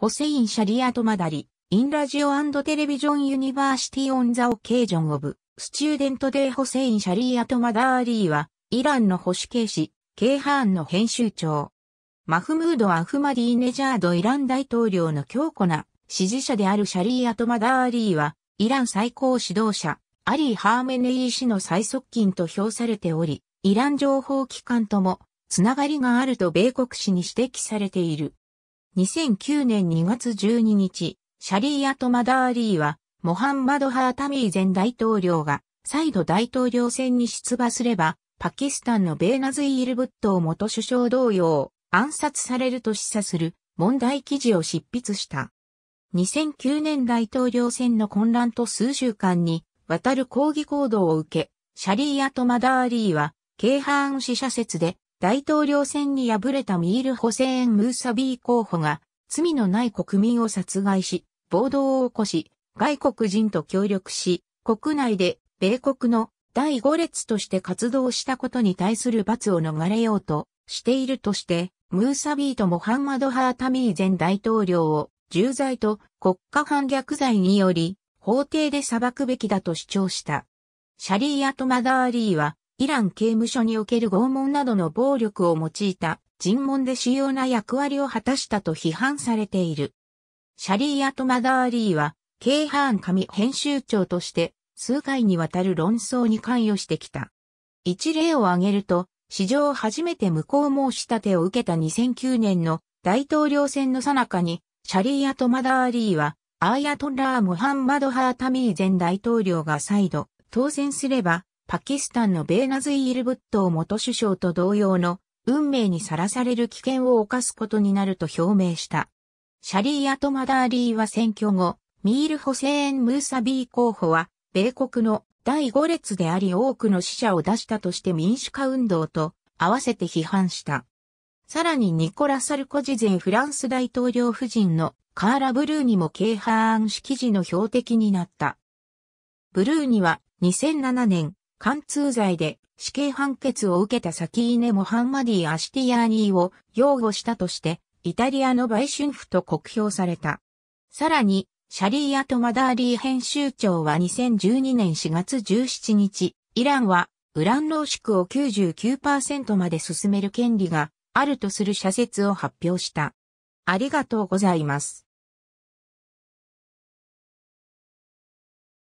ホセイン・シャリアトマダリ、インラジオテレビジョン・ユニバーシティ・オン・ザ・オケージョン・オブ、スチューデント・デイ・ホセイン・シャリアトマダーリーは、イランの保守系誌、ケイハーンの編集長。マフムード・アフマディ・ネジャード・イラン大統領の強固な支持者であるシャリアトマダーリーは、イラン最高指導者、アリー・ハーメネイ氏の最側近と評されており、イラン情報機関とも、つながりがあると米国史に指摘されている。2009年2月12日、シャリーアト・マダーリーは、モハンマド・ハータミー前大統領が、再度大統領選に出馬すれば、パキスタンのベーナズイール・ブットを元首相同様、暗殺されると示唆する問題記事を執筆した。2009年大統領選の混乱と数週間にわたる抗議行動を受け、シャリーアト・マダーリーは、京阪死者説で大統領選に敗れたミール・ホセーン・ムーサビー候補が、罪のない国民を殺害し、暴動を起こし、外国人と協力し、国内で米国の第5列として活動したことに対する罰を逃れようとしているとして、ムーサビーとモハンマド・ハータミー前大統領を重罪と国家反逆罪により法廷で裁くべきだと主張した。シャリーアとマダーリーはイラン刑務所における拷問などの暴力を用いた尋問で主要な役割を果たしたと批判されている。シャリーアト・マダーリーは、ケイハーン紙編集長として数回にわたる論争に関与してきた。一例を挙げると、史上初めて無効申し立てを受けた2009年の大統領選の最中に、シャリーアト・マダーリーは、アーヤトラー・ムハンマド・ハータミー前大統領が再度当選すれば、パキスタンのベーナズイール・ブットを元首相と同様の運命にさらされる危険を犯すことになると表明した。シャリーアトマダーリーは選挙後、ミール・ホセーン・ムーサビー候補は、米国の第5列であり多くの死者を出したとして民主化運動と合わせて批判した。さらにニコラ・サルコジ前フランス大統領夫人のカーラ・ブルーにも軽案式時の標的になった。ブルーには2007年貫通罪で死刑判決を受けたサキーネ・モハンマディ・アシティアーニーを擁護したとして、イタリアの売春婦と酷評された。さらに、シャリーアト・マダーリー編集長は2012年4月17日、イランはウラン濃縮を99%まで進める権利があるとする社説を発表した。ありがとうございます。